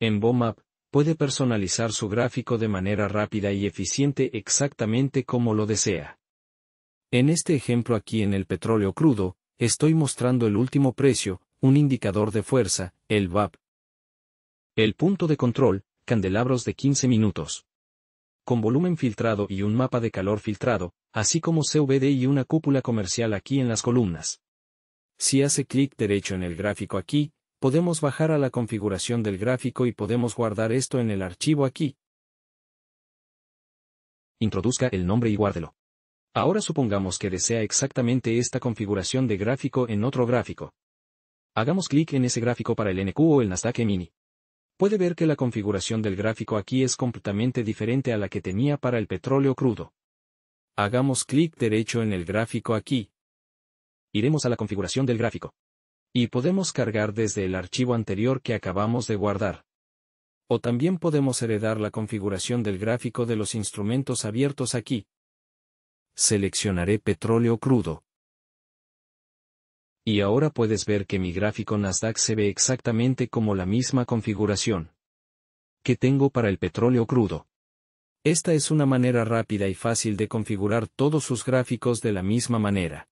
En BOMAP, puede personalizar su gráfico de manera rápida y eficiente exactamente como lo desea. En este ejemplo aquí en el petróleo crudo, estoy mostrando el último precio, un indicador de fuerza, el VAP. El punto de control, candelabros de 15 minutos. Con volumen filtrado y un mapa de calor filtrado, así como CVD y una cúpula comercial aquí en las columnas. Si hace clic derecho en el gráfico aquí, podemos bajar a la configuración del gráfico y podemos guardar esto en el archivo aquí. Introduzca el nombre y guárdelo. Ahora supongamos que desea exactamente esta configuración de gráfico en otro gráfico. Hagamos clic en ese gráfico para el NQ o el Nasdaq Mini. Puede ver que la configuración del gráfico aquí es completamente diferente a la que tenía para el petróleo crudo. Hagamos clic derecho en el gráfico aquí. Iremos a la configuración del gráfico. Y podemos cargar desde el archivo anterior que acabamos de guardar. O también podemos heredar la configuración del gráfico de los instrumentos abiertos aquí. Seleccionaré petróleo crudo. Y ahora puedes ver que mi gráfico Nasdaq se ve exactamente como la misma configuración que tengo para el petróleo crudo. Esta es una manera rápida y fácil de configurar todos sus gráficos de la misma manera.